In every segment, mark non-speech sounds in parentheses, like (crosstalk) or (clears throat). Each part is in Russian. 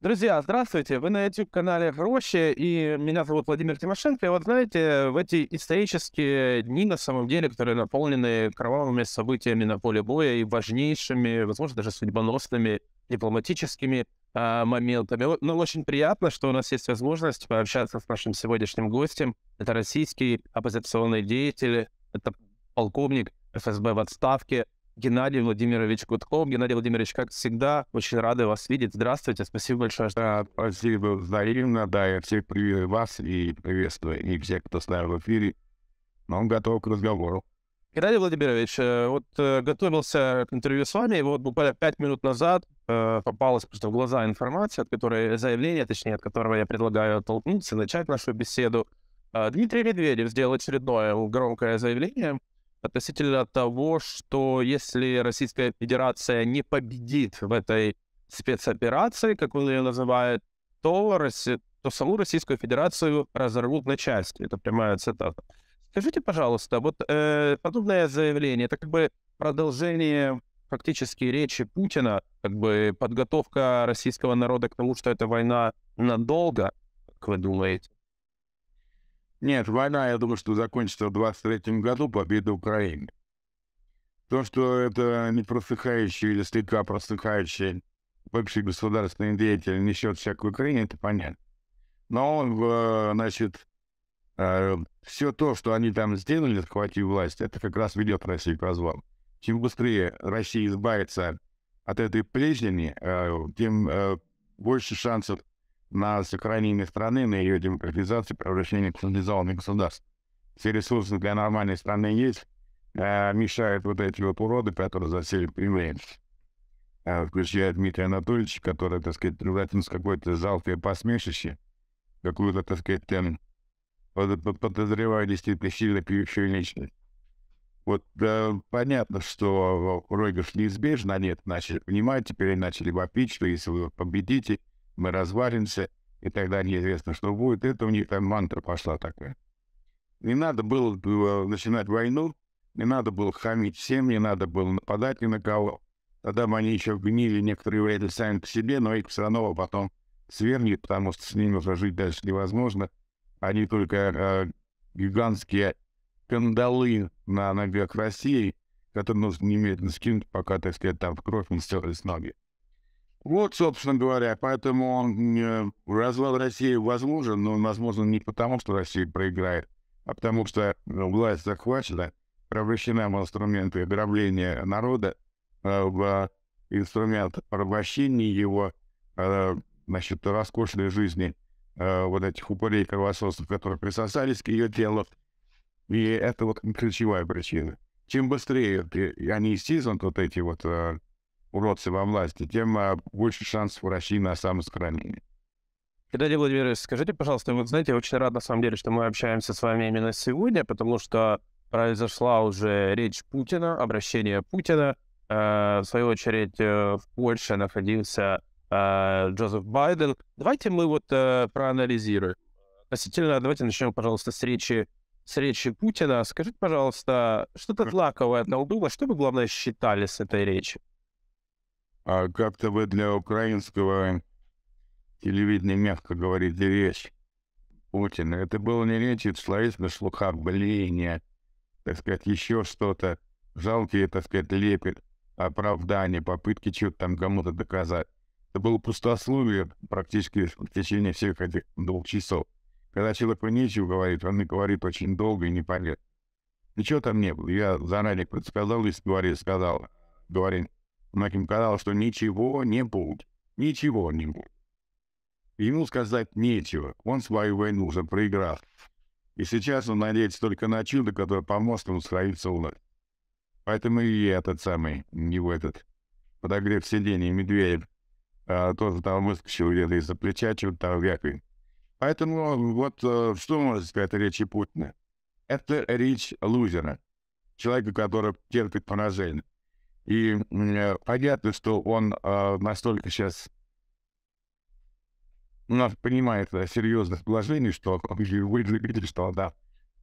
Друзья, здравствуйте! Вы на YouTube-канале Гроще, и меня зовут Владимир Тимошенко. И вот знаете, в эти исторические дни, на самом деле, которые наполнены кровавыми событиями на поле боя и важнейшими, возможно, даже судьбоносными дипломатическими э, моментами. но ну, очень приятно, что у нас есть возможность пообщаться с нашим сегодняшним гостем. Это российский оппозиционный деятель, это полковник ФСБ в отставке, Геннадий Владимирович Гудков. Геннадий Владимирович, как всегда, очень рады вас видеть. Здравствуйте, спасибо большое. Что... Да, спасибо взаимно, да, я всех приветствую вас и приветствую и всех, кто с нами в эфире. Но он готов к разговору. Геннадий Владимирович, э, вот э, готовился к интервью с вами, и вот буквально пять минут назад э, попалась просто в глаза информация, от которой заявление, точнее, от которого я предлагаю толкнуться, начать нашу беседу. Э, Дмитрий Медведев сделал очередное громкое заявление, относительно того, что если Российская Федерация не победит в этой спецоперации, как он ее называет, то, Росси... то саму Российскую Федерацию разорвут на части. Это прямая цитата. Скажите, пожалуйста, вот э, подобное заявление, это как бы продолжение фактически речи Путина, как бы подготовка российского народа к тому, что эта война надолго, как вы думаете? Нет, война, я думаю, что закончится в 23 году победа Украины. То, что это не просыхающий или слегка просыхающий бывший государственный деятель несет всякую Украине, это понятно. Но он, э, значит, э, все то, что они там сделали, захватив власть, это как раз ведет Россию к развалу. Чем быстрее Россия избавится от этой плесени, э, тем больше шансов на сохранение страны, на ее демократизацию, превращение в централизованное государство. Все ресурсы для нормальной страны есть, э, мешают вот эти вот уроды, которые засели в Кремле, э, включая Дмитрия Анатольевича, который, так сказать, превратился в какое-то жалкое посмешище, какую-то, так сказать, тем, подозреваю действительно сильно пьющую личность. Вот э, понятно, что проигрыш неизбежно нет начали понимать, теперь начали вопить, что если вы победите, мы развалимся, и тогда неизвестно, что будет. Это у них там мантра пошла такая. Не надо было э, начинать войну, не надо было хамить всем, не надо было нападать ни на кого. Тогда бы они еще гнили некоторые вредители сами по себе, но их все равно потом свергнет, потому что с ними уже жить дальше невозможно. Они только э, гигантские кандалы на ногах России, которые нужно немедленно скинуть, пока, так сказать, там в кровь не стерлись ноги. Вот, собственно говоря, поэтому э, развал России возможен, но он возможен не потому, что Россия проиграет, а потому что э, власть захвачена, превращена в инструменты ограбления народа, э, в инструмент порабощения его, значит, роскошной жизни вот этих упырей кровососов, которые присосались к ее телу. И это вот ключевая причина. Чем быстрее они исчезнут, вот эти вот уродцы во власти, тем а, больше шансов у России на самосохранение. Геннадий Владимирович, скажите, пожалуйста, вот знаете, я очень рад на самом деле, что мы общаемся с вами именно сегодня, потому что произошла уже речь Путина, обращение Путина. Э, в свою очередь э, в Польше находился э, Джозеф Байден. Давайте мы вот проанализируем. Относительно, давайте начнем, пожалуйста, с речи, с речи Путина. Скажите, пожалуйста, что Татлакова отдал Дума, что вы, главное, считали с этой речи? А как-то вы для украинского телевидения, мягко говорите речь Путина. Это было не речь, это словесное на слухобление, так сказать, еще что-то. Жалкие, так сказать, лепет, оправдания, попытки что-то там кому-то доказать. Это было пустословие практически в течение всех этих двух часов. Когда человек нечего говорит, он и говорит очень долго и непонятно. Ничего там не было. Я заранее предсказал, если говорить, сказал, говорит, Однако им казалось, что ничего не будет. Ничего не будет. Ему сказать нечего, он свою войну уже проиграл. И сейчас он надеется только на чудо, которое поможет ему у нас. Поэтому и этот самый, его этот, подогрев сидения Медведев, а, тоже там выскочил где-то из-за плеча, что-то там вякает. Поэтому вот э, что можно сказать о речи Путина? Это речь лузера, человека, который терпит поражение. И э, понятно, что он а, настолько сейчас нас понимает о э, серьезных положений, что вы видите, что да,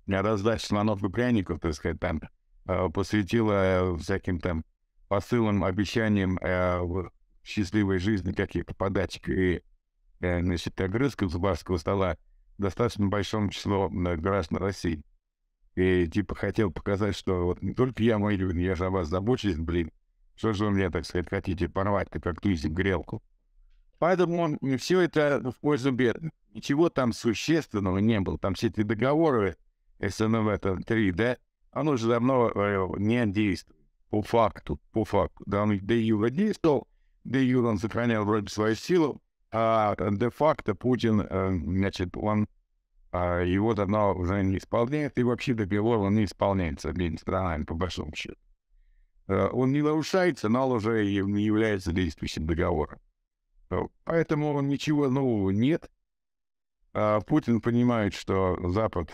раздача слонов и пряников, так сказать, там а, посвятила всяким там посылам, обещаниям э, счастливой жизни каких-то подачек и э, значит, огрызков с барского стола достаточно большому числу э, граждан России. И типа хотел показать, что вот не только я, мои люди, я же о вас забочусь, блин. Что же вы мне, так сказать, хотите порвать как как тузик грелку? Поэтому он все это в пользу бедных. Ничего там существенного не было. Там все эти договоры СНВ 3, да, оно же давно э, не действует. По факту, по факту. Да, он де юра действовал, де юра он сохранял вроде свою силу, а де-факто Путин, э, значит, он а, его давно уже не исполняет, и вообще договор он не исполняется обеими странами, по большому счету. Э, он не нарушается, но уже не является действующим договором. Э, поэтому ничего нового нет. А Путин понимает, что Запад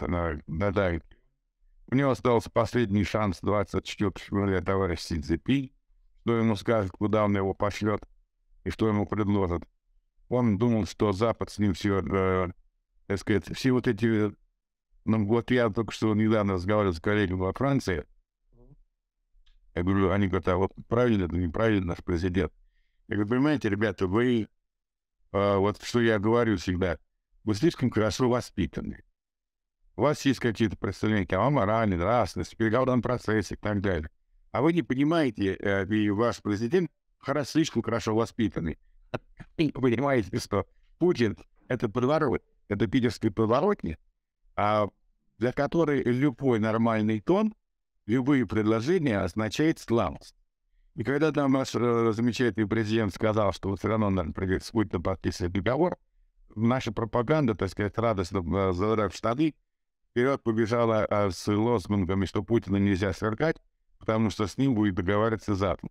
надает. Э, У него остался последний шанс 24 февраля товарищ Си Цзепи, что ему скажет, куда он его пошлет и что ему предложат. Он думал, что Запад с ним все, э, так сказать, все вот эти... Ну, вот я только что недавно разговаривал с коллегами во Франции, я говорю, они говорят, а вот правильно, это неправильно наш президент. Я говорю, понимаете, ребята, вы, э, вот что я говорю всегда, вы слишком хорошо воспитаны. У вас есть какие-то представления о морали, нравственности, переговорном процессе и так далее. А вы не понимаете, э, и ваш президент хорошо, слишком хорошо воспитанный. (laughs) Вы понимаете, что Путин — это подворот, это питерский подворотник, а для которой любой нормальный тон — любые предложения означает слабость. И когда там наш э, замечательный президент сказал, что все равно надо придется будет подписывать договор, наша пропаганда, так сказать, радостно э, задрав штаны, вперед побежала а, с лозунгами, что Путина нельзя свергать, потому что с ним будет договариваться Запад.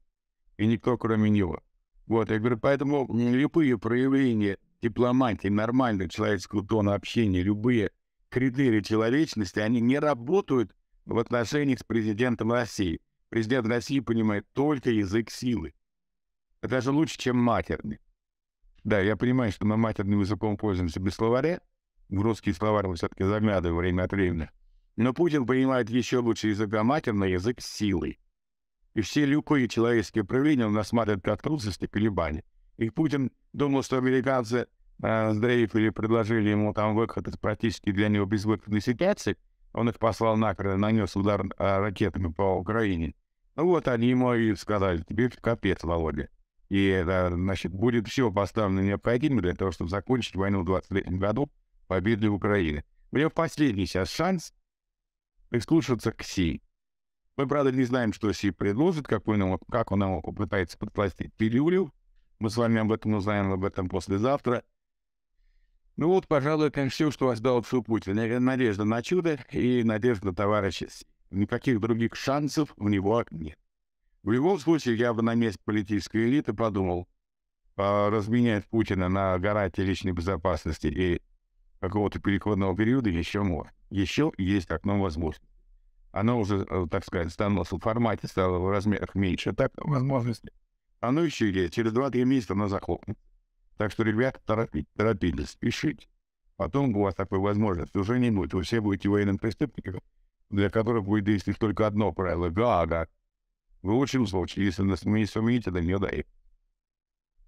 И никто, кроме него. Вот, я говорю, поэтому любые проявления дипломатии, нормального человеческого тона общения, любые критерии человечности, они не работают в отношениях с президентом России. Президент России понимает только язык силы. Это же лучше, чем матерный. Да, я понимаю, что мы матерным языком пользуемся без словаря. В русский словарь мы все-таки заглядываем время от времени. Но Путин понимает еще лучше языка матерный язык силы. И все любые человеческие проявления он нас смотрит как трусость и колебания. И Путин думал, что американцы э, а, сдрейфили, предложили ему там выход из практически для него безвыходной ситуации – он их послал накрыто, нанес удар а, ракетами по Украине. Ну вот они ему и сказали, тебе капец, Володя. И, это, значит, будет все поставлено необходимое для того, чтобы закончить войну в 23 году победой Украины. У него последний сейчас шанс прислушаться к Си. Мы, правда, не знаем, что Си предложит, как он, его, как он его попытается подпластить пилюлю. Мы с вами об этом узнаем об этом послезавтра. Ну вот, пожалуй, это все, что осталось у Путина. Надежда на чудо и надежда на товарища. Никаких других шансов у него нет. В любом случае, я бы на месте политической элиты подумал, а, разменять Путина на гарантии личной безопасности и какого-то переходного периода еще можно. Еще есть окно возможностей. Оно уже, э, так сказать, стало в формате, стало в размерах меньше, так возможности. Оно еще есть. Через 2-3 месяца оно захлопнет. Так что, ребят, торопить, торопитесь, спешите. Потом у вас такой возможности уже не будет. Вы все будете военным преступником, для которых будет действовать только одно правило — Гаага. В лучшем случае, если нас не сумеете до нее доехать.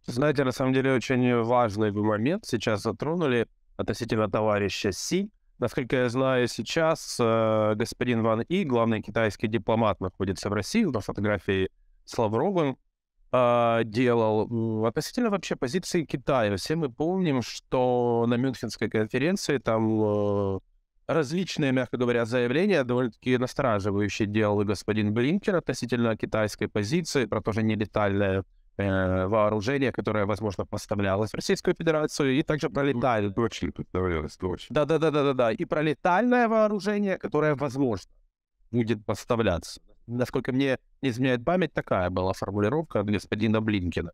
Знаете, на самом деле, очень важный вы момент сейчас затронули относительно товарища Си. Насколько я знаю, сейчас э, господин Ван И, главный китайский дипломат, находится в России на фотографии с Лавровым. А, делал. Относительно вообще позиции Китая. Все мы помним, что на Мюнхенской конференции там а, различные, мягко говоря, заявления довольно-таки настораживающие делал и господин Блинкер относительно китайской позиции, про тоже нелетальное э, вооружение, которое, возможно, поставлялось в Российскую Федерацию, и также про ну, летальное... Точно поставлялось, точно. Да-да-да-да-да, и про летальное вооружение, которое, возможно, будет поставляться насколько мне не изменяет память, такая была формулировка от господина Блинкина.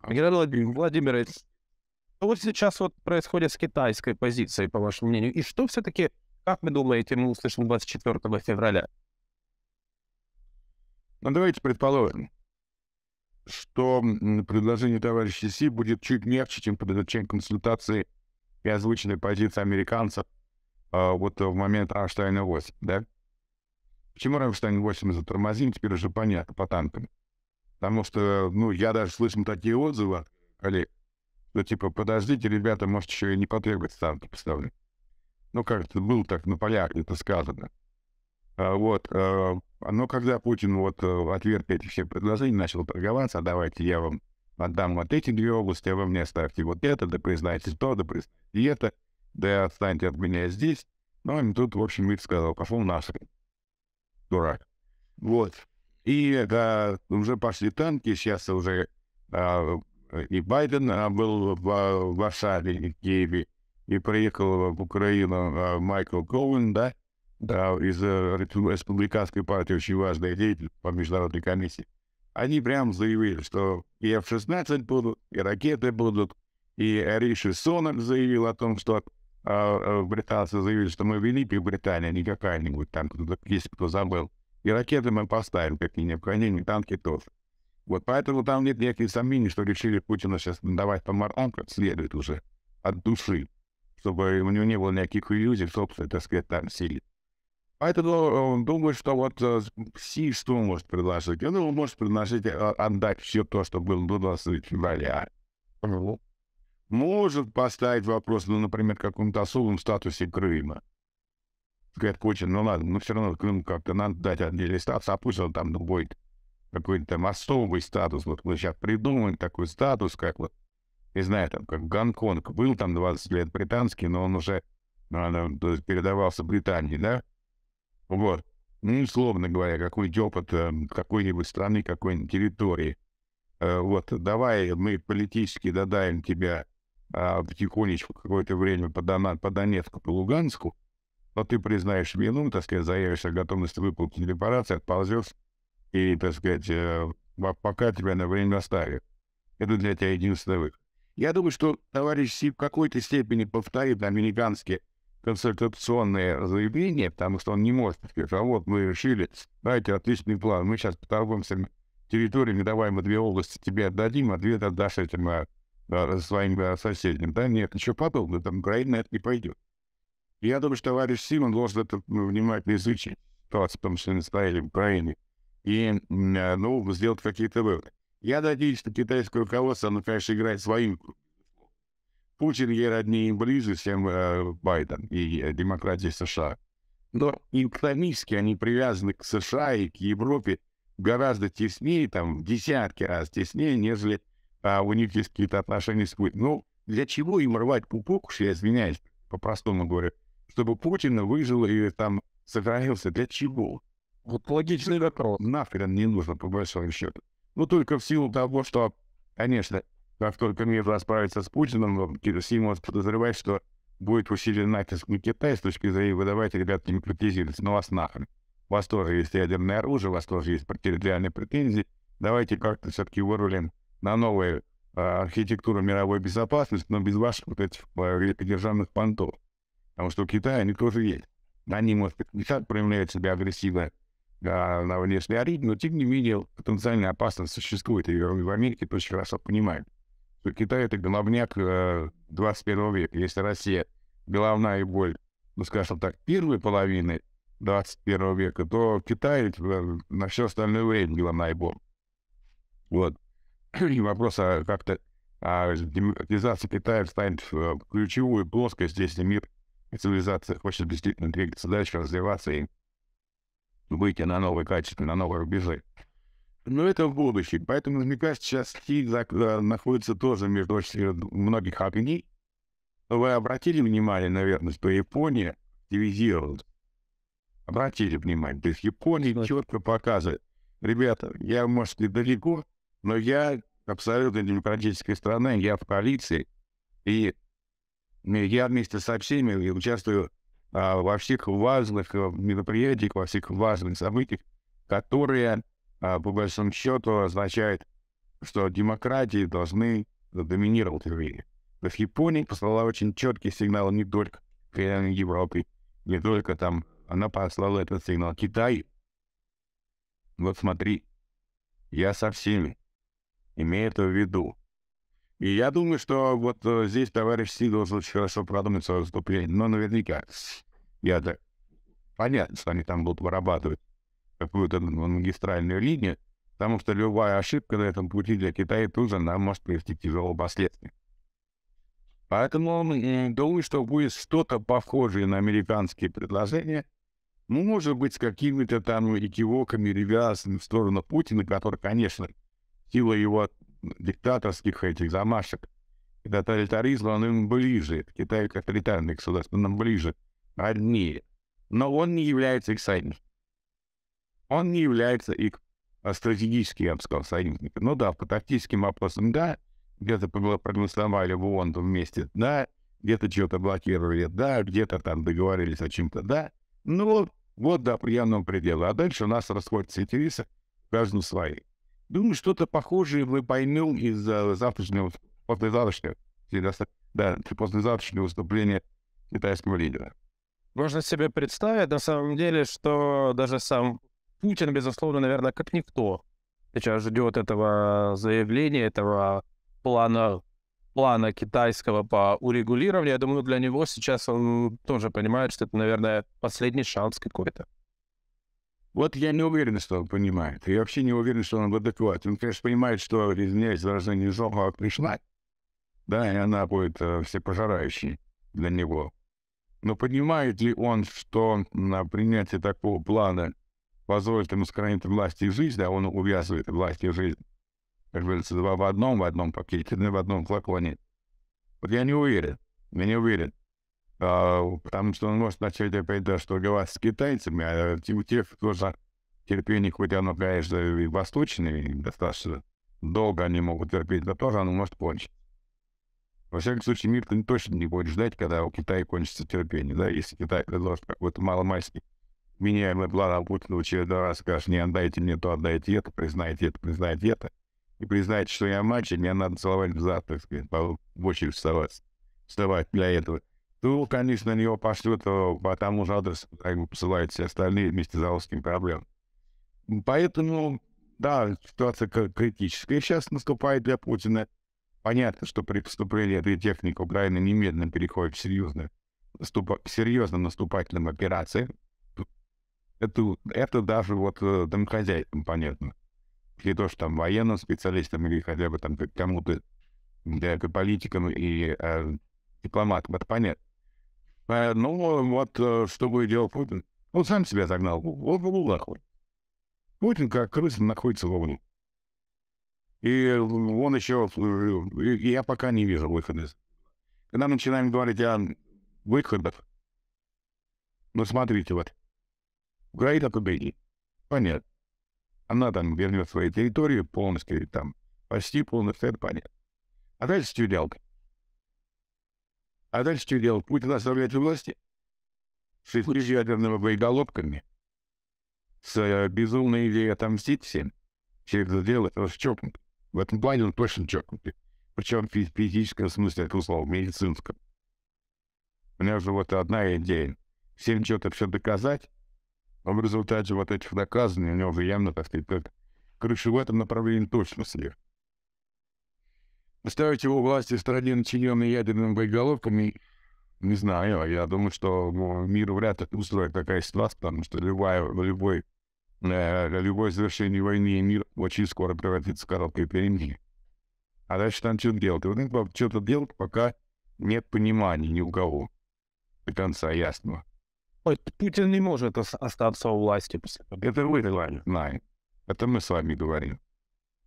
А Генерал Владимирович, что сейчас вот происходит с китайской позицией, по вашему мнению, и что все-таки, как вы думаете, мы услышим 24 февраля? Ну, давайте предположим, что предложение товарища Си будет чуть мягче, чем, чем консультации и озвученной позиции американцев э, вот в момент Раштайна 8, да? Почему Рамштайн 8 затормозили, теперь уже понятно, по танкам. Потому что, ну, я даже слышал такие отзывы от коллег, что типа, подождите, ребята, может, еще и не потребуется танки поставлять. Ну, как-то было так на полях это сказано. А, вот. А, но когда Путин вот э, отверг эти все предложения, начал торговаться, а давайте я вам отдам вот эти две области, а вы мне оставьте вот это, да признайте то, да признайте это, да отстаньте от меня здесь. Ну, он тут, в общем, вид сказал, пошел нахрен дурак. Вот. И да, уже пошли танки, сейчас уже а, и Байден а, был в, в Ашаре в Киеве, и приехал в Украину а, Майкл Коуэн, да, да, а, из э, республиканской партии, очень важный деятель по международной комиссии. Они прям заявили, что и F-16 будут, и ракеты будут, и Риши Сонок заявил о том, что а, а, британцы заявили, что мы Великая Британия, а не какая-нибудь там, если кто забыл. И ракеты мы поставим, как какие необходимы, танки тоже. Вот поэтому там нет никаких сомнений, что решили Путина сейчас давать по мордам, как следует уже, от души, чтобы у него не было никаких иллюзий, собственно, так сказать, там силе. Поэтому э, думаю, что вот э, Си что может предложить? Ну, он может предложить э, отдать все то, что было до 20 февраля может поставить вопрос, ну, например, каком-то особом статусе Крыма. Сказать, Путин, ну ладно, но ну, все равно Крым как-то надо дать отдельный статус, а пусть он там ну, будет какой-то там особый статус. Вот мы сейчас придумаем такой статус, как вот, не знаю, там, как Гонконг. Был там 20 лет британский, но он уже ну, то есть передавался Британии, да? Вот. Ну, условно говоря, какой-нибудь опыт э, какой-нибудь страны, какой-нибудь территории. Э, вот, давай мы политически додаем тебя потихонечку а, какое-то время по, Дона, по Донецку, по Луганску, но ты признаешь вину, так сказать, заявишься о готовности выполнить репарации, отползешь и, так сказать, э, пока тебя на время оставят. Это для тебя единственный выход. Я думаю, что товарищ Си в какой-то степени повторит американские консультационные заявления, потому что он не может сказать, а вот мы решили, давайте отличный план, мы сейчас поторгуемся территориями, давай мы две области тебе отдадим, а две отдашь этим а, своим да, соседям, да, нет, ничего подобного, там Украина это не пойдет. Я думаю, что товарищ Симон должен это ну, внимательно изучить, ситуацию, потому что Израиле, Украине, и, а, ну, сделать какие-то выводы. Я надеюсь, что китайское руководство, оно, конечно, играет своим Путин ей роднее и ближе, чем э, Байден и э, демократии США. Но экономически они привязаны к США и к Европе гораздо теснее, там, в десятки раз теснее, нежели а у них есть какие-то отношения с Путиным. Ну, для чего им рвать пупок, я извиняюсь, по-простому говорю, чтобы Путин выжил и там сохранился? Для чего? Вот логичный вопрос. Нахрен не нужно, по большому счету. Ну, только в силу того, что, конечно, как только мир расправится с Путиным, Симонс подозревает, что будет усилен натиск на Китай с точки зрения Вы давайте, ребят, не демократизировать. Ну, вас нахрен. У вас тоже есть ядерное оружие, у вас тоже есть территориальные претензии. Давайте как-то все-таки вырулим на новые э, архитектуру мировой безопасности, но без ваших вот этих э, великодержавных понтов. Потому что у Китая они тоже есть. Они, может не так проявляют себя агрессивно а, на внешний арене, но, тем не менее, потенциальная опасность существует. И в Америке это очень хорошо понимают. Что Китай — это головняк э, 21 века. Если Россия — головная боль, ну, скажем так, первой половины 21 века, то Китай на все остальное время головная боль. Вот. (clears throat) вопрос о а, как-то о а, демократизации Китая станет э, ключевую плоскость, если мир цивилизация хочет действительно двигаться дальше, развиваться и выйти на новые качества, на новые рубежи. Но это в будущем. Поэтому, мне кажется, сейчас стиль э, находится тоже между очень э, многих огней. Вы обратили внимание, наверное, что Япония активизировалась. Обратили внимание. То есть Япония четко показывает. Ребята, я, может, и далеко но я абсолютно демократической страны, я в коалиции, и я вместе со всеми участвую а, во всех важных э, мероприятиях, во всех важных событиях, которые, а, по большому счету, означают, что демократии должны доминировать в мире. То есть Япония послала очень четкий сигнал не только к э, Европе, не только там, она послала этот сигнал Китаю. Вот смотри, я со всеми имея это в виду. И я думаю, что вот э, здесь товарищ Си должен очень хорошо продумать свое выступление, но наверняка. Я так понятно, что они там будут вырабатывать какую-то магистральную линию, потому что любая ошибка на этом пути для Китая тоже же нам может привести к тяжелым последствиям. Поэтому думаю, что будет что-то похожее на американские предложения, ну, может быть, с какими-то там экивоками, ревязанными в сторону Путина, который, конечно, сила его диктаторских этих замашек и тоталитаризма, он им ближе. Китай как тоталитарный государство, нам ближе, роднее. Но он не является их союзником. Он не является их а, стратегическим, я бы сказал, союзником. Ну да, по тактическим вопросам, да, где-то проголосовали в ООН вместе, да, где-то что-то блокировали, да, где-то там договорились о чем-то, да. Ну вот, вот до определенного предела. А дальше у нас расходятся интересы, каждый свои. Думаю, что-то похожее мы поймем из завтрашнего, послезавтрашнего, да, послезавтрашнего выступления китайского лидера. Можно себе представить, на самом деле, что даже сам Путин, безусловно, наверное, как никто сейчас ждет этого заявления, этого плана, плана китайского по урегулированию. Я думаю, для него сейчас он тоже понимает, что это, наверное, последний шанс какой-то. Вот я не уверен, что он понимает. Я вообще не уверен, что он в адеквате. Он, конечно, понимает, что, извиняюсь, выражение жопа пришла. Да, и она будет э, всепожирающей для него. Но понимает ли он, что на принятие такого плана позволит ему сохранить власть и жизнь, а он увязывает власть и жизнь, как говорится, два в одном, в одном пакете, (laughs) в одном флаконе. Вот я не уверен. Я не уверен. А, потому что он может начать опять даже торговаться с китайцами, а у тех тоже терпение, хоть оно, конечно, и восточное, достаточно долго они могут терпеть, но тоже оно может кончиться. Во всяком случае, мир -то точно не будет ждать, когда у Китая кончится терпение, да, если Китай предложит какой-то маломальский меняемый план, а Путин в очередной раз скажет, не отдайте мне то, отдайте это, признайте это, признайте это, и признайте, что я мальчик, мне надо целовать в зад, так сказать, в очередь вставать, вставать для этого. То, конечно, на него пошлют а по тому же адресу, куда ему посылают все остальные вместе с заводскими проблемами. Поэтому, да, ситуация критическая сейчас наступает для Путина. Понятно, что при поступлении этой техники Украина немедленно переходит в серьезную, наступ... к серьезным наступательным операциям. Это, это даже вот э, домохозяйкам понятно. Не то, что там военным специалистам или хотя бы там кому-то, да, политикам и э, дипломатам, это понятно. Э, ну, вот э, что будет делать Путин? Он сам себя загнал. Он был нахуй. Путин, как крыса, находится в вовне. И он еще... Э, я пока не вижу выхода. Когда мы начинаем говорить о выходах, ну, смотрите, вот. Украина победит. Понятно. Она там вернет свои территории полностью, там, почти полностью, это понятно. А дальше стюдялка. А дальше что делать? Путин оставляется у власти? С ядерными боеголовками? С э, безумной идеей отомстить всем? Все это дело, это чокнутый. В этом плане он точно чокнутый. Причем в физическом смысле этого слова, в медицинском. У меня же вот одна идея. Всем что-то все доказать, но в результате вот этих доказаний у него же явно, так сказать, крыша в этом направлении точно съехала. Ставить его власти в стране, начиненной ядерными боеголовками, не знаю. Я думаю, что ну, мир вряд ли устроит такая ситуация, потому что любая, любой, э, любое завершение войны и мир очень скоро превратится в короткое перемирие. А дальше там что-то делать. И вот им что-то делать, пока нет понимания ни у кого. До конца ясного. Ой, Путин не может остаться у власти. После... Это вы, Лань, Это мы с вами говорим.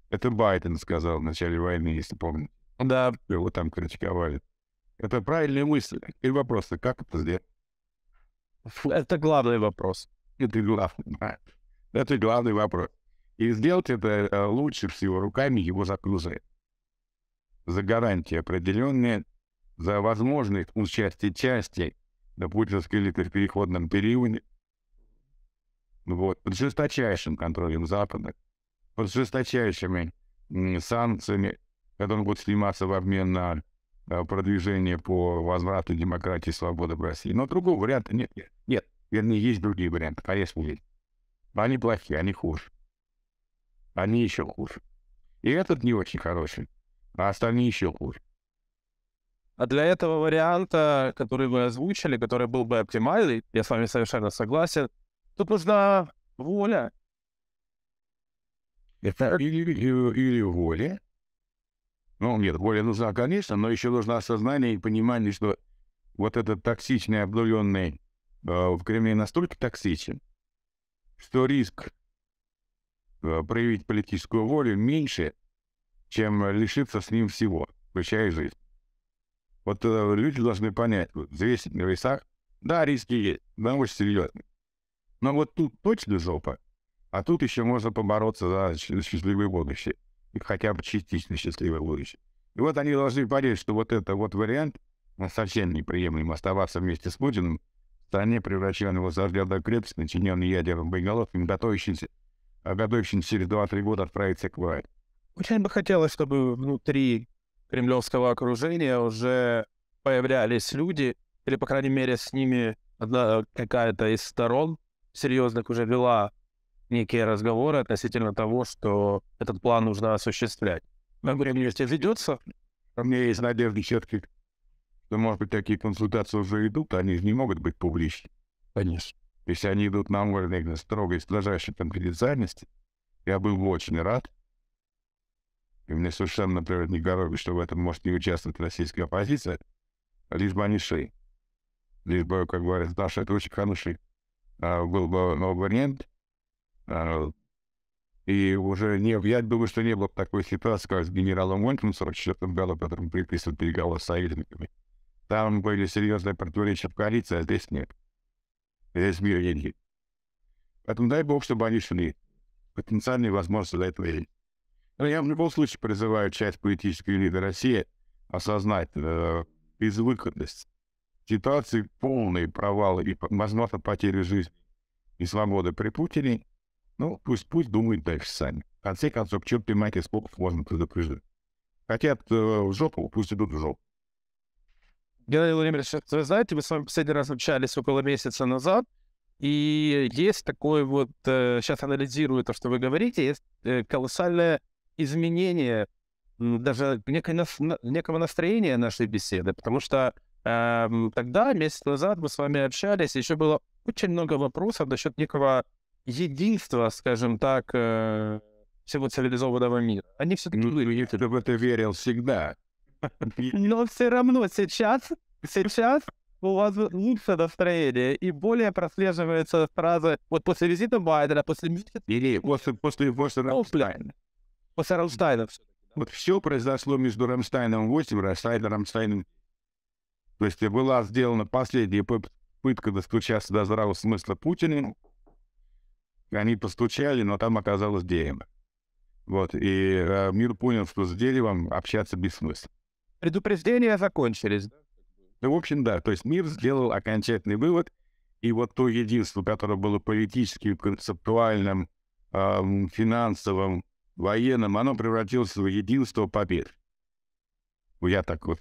Это Байден сказал в начале войны, если помню. Да. Его там критиковали. Это правильная мысль. и вопросы. А как это сделать? Это главный вопрос. Это главный, Это главный вопрос. И сделать это э, лучше всего руками его закрузы. За гарантии определенные, за возможность участия части на путинской элиты в переходном периоде, вот, под жесточайшим контролем Запада, с жесточайшими санкциями, которые будут сниматься в обмен на э, продвижение по возврату демократии и свободы в России. Но другого варианта нет. Нет, нет. вернее, есть другие варианты, конечно, есть. Но они плохие, они хуже. Они еще хуже. И этот не очень хороший, а остальные еще хуже. А для этого варианта, который вы озвучили, который был бы оптимальный, я с вами совершенно согласен, тут нужна воля это или, или, или воля, ну, нет, воля нужна, конечно, но еще нужно осознание и понимание, что вот этот токсичный, обнуленный э, а, в Кремле настолько токсичен, что риск э, проявить политическую волю меньше, чем лишиться с ним всего, включая жизнь. Вот э, люди должны понять, вот, взвесить на весах, да, риски есть, да, очень серьезные. Но вот тут точно жопа, а тут еще можно побороться за счастливое будущее. И хотя бы частично счастливое будущее. И вот они должны понять, что вот это вот вариант э, совсем неприемлем оставаться вместе с Путиным в стране, превращенного за взгляда крепость, начиненный ядерным боеголовками, готовящимся, а готовящимся через 2-3 года отправиться к Вайт. Очень бы хотелось, чтобы внутри кремлевского окружения уже появлялись люди, или, по крайней мере, с ними одна какая-то из сторон серьезных уже вела некие разговоры относительно того, что этот план нужно осуществлять. На время если ведется, у меня есть надежда все-таки, что, может быть, такие консультации уже идут, они же не могут быть публичны. Конечно. Если они идут на уровне строгой, строжайшей конфиденциальности, я был бы очень рад. И мне совершенно, например, не коробит, что в этом может не участвовать российская оппозиция, лишь бы они шли. Лишь бы, как говорят, наши это очень хороший а, был бы вариант, а, и уже не, я думаю, что не было такой ситуации, как с генералом Вольфом в 44 году, которому приписывают переговоры с союзниками. Там были серьезные противоречия в коалиции, а здесь нет. Здесь мир деньги. Поэтому дай бог, чтобы они шли. Потенциальные возможности для этого есть. Но я в любом случае призываю часть политической элиты России осознать э, безвыходность ситуации полные провалы и, возможно, потери жизни и свободы при Путине – ну, пусть, пусть думают дальше сами. В конце концов, чем ты, мать, сколько можно предупреждать? Хотят э, в жопу, пусть идут в жопу. Геннадий Владимирович, вы знаете, мы с вами последний раз общались около месяца назад, и есть такое вот, э, сейчас анализирую то, что вы говорите, есть э, колоссальное изменение даже некое, нас, некого настроения нашей беседы, потому что э, тогда, месяц назад, мы с вами общались, еще было очень много вопросов насчет некого единство, скажем так, э, всего цивилизованного мира. Они все-таки... Ну, ну, я в это верил всегда. (laughs) Но все равно сейчас, сейчас у вас лучше настроение, и более прослеживается фраза вот после визита Байдена, после Или после, после, после Рамштайна. После Рамштайна. Вот все произошло между Рамштайном 8 и Рамштайном То есть была сделана последняя попытка достучаться до здравого смысла Путина, они постучали, но там оказалось дерево. Вот, и э, мир понял, что с деревом общаться бессмысленно. Предупреждения закончились. Ну, в общем, да, то есть мир сделал окончательный вывод, и вот то единство, которое было политическим, концептуальным, э, финансовым, военным, оно превратилось в единство побед. Ну, я так вот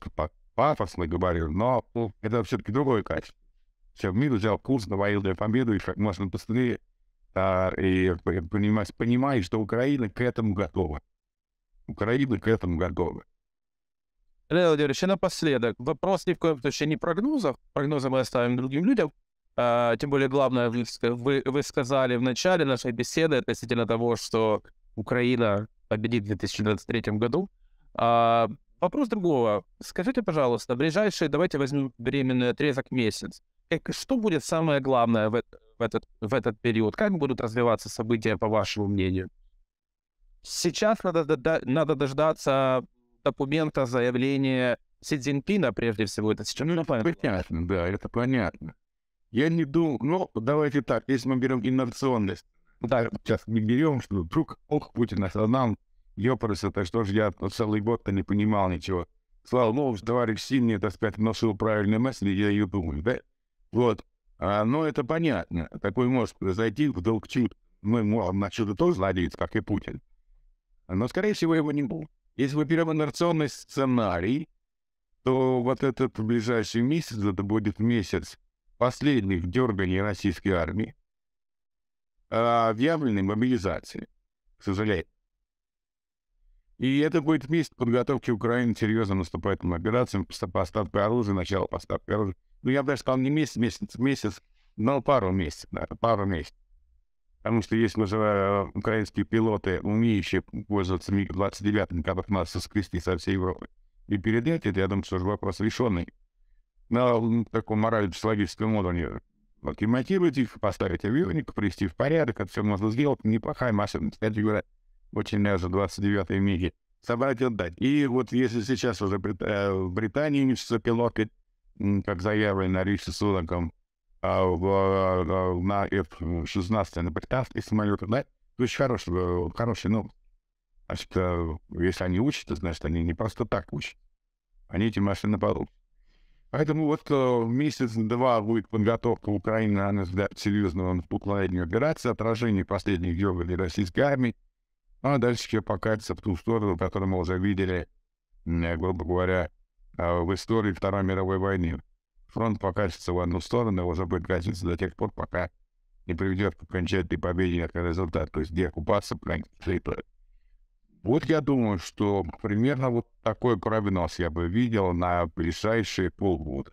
пафосно говорю, но это все-таки другое качество. Все, мир взял курс на военную победу и как можно быстрее Э, и понимать, понимать, что Украина к этому готова. Украина к этому готова. Леонид Владимирович, и напоследок, вопрос ни в коем случае не прогнозов, прогнозы мы оставим другим людям, а, тем более главное, вы, вы сказали в начале нашей беседы относительно того, что Украина победит в 2023 году. А, вопрос другого. Скажите, пожалуйста, ближайший. давайте возьмем временный отрезок месяц. Что будет самое главное в, этом? в этот, в этот период? Как будут развиваться события, по вашему мнению? Сейчас надо, надо дождаться документа, заявления Си Цзиньпина, прежде всего. Это сейчас ну, понятно. понятно, да, это понятно. Я не думаю ну, давайте так, если мы берем инновационность, ну, да. сейчас не берем, что вдруг, ох, Путин осознал, ёпарсы, так что же я целый год-то не понимал ничего. Слава Богу, товарищ Си мне, так сказать, носил правильные мысли, я ее думаю, да? Вот. А, но ну, это понятно. такой может произойти в Долгчуд. Ну, мы можем на чудо тоже надеяться, как и Путин. Но, скорее всего, его не будет. Если мы берем инерционный сценарий, то вот этот ближайший месяц, это будет месяц последних дерганий российской армии, а, объявленной мобилизации, к сожалению. И это будет месяц подготовки Украины к серьезным наступательным операциям, поставки оружия, начало поставки оружия ну, я бы даже сказал, не месяц, месяц, месяц, но пару месяцев, да, пару месяцев. Потому что есть же украинские пилоты, умеющие пользоваться МиГ-29, которых надо соскрести со всей Европы. И передать это, я думаю, что вопрос решенный. На таком морально-психологическом уровне акклиматировать их, поставить авионику, привести в порядок, это все можно сделать. Неплохая машина, это говоря, очень нравится 29-й МиГи. Собрать и отдать. И вот если сейчас уже Брит... Э, в Британии учатся пилоты, как заявлено Ричи Сунаком, а а, а, на F-16, на британских самолет. да, то есть хороший, э, хороший, ну, значит, э, если они учатся, значит, они не просто так учат, они эти машины получат. Поэтому вот э, месяц-два будет подготовка Украины, она ждет серьезного уклонения операции, отражение последних дерганий российской армии, ну, а дальше все покатится в ту сторону, которую мы уже видели, грубо говоря, а, в истории Второй мировой войны. Фронт покатится в одну сторону, а его забыть катиться до тех пор, пока не приведет к окончательной победе как результат, то есть деоккупация конфликта. Вот я думаю, что примерно вот такой прогноз я бы видел на ближайшие полгода.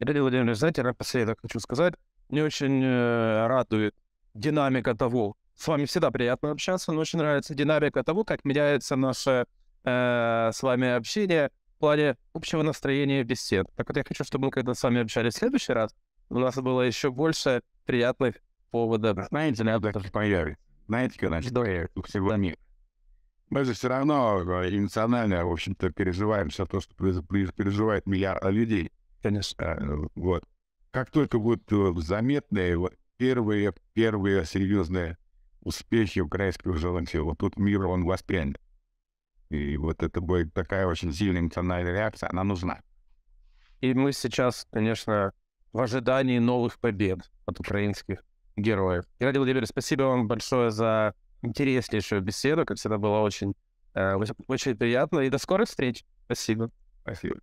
Ирина Владимирович, знаете, напоследок хочу сказать, мне очень э, радует динамика того, с вами всегда приятно общаться, мне очень нравится динамика того, как меняется наше э, с вами общение в плане общего настроения бесед. Так вот я хочу, чтобы мы когда с вами общались в следующий раз, у нас было еще больше приятных поводов. Знаете, надо это появится. Знаете, когда значит, у всего да. мира. Мы же все равно э, эмоционально, в общем-то, переживаем все то, что переживает миллиард людей. Конечно. А, вот. Как только будут э, заметные вот, первые, первые серьезные успехи украинских желанцев, вот тут мир, он воспрянет. И вот это будет такая очень сильная эмоциональная реакция, она нужна. И мы сейчас, конечно, в ожидании новых побед от украинских героев. Геннадий Владимирович, спасибо вам большое за интереснейшую беседу. Как всегда, было очень, э, очень приятно. И до скорых встреч. Спасибо. Спасибо.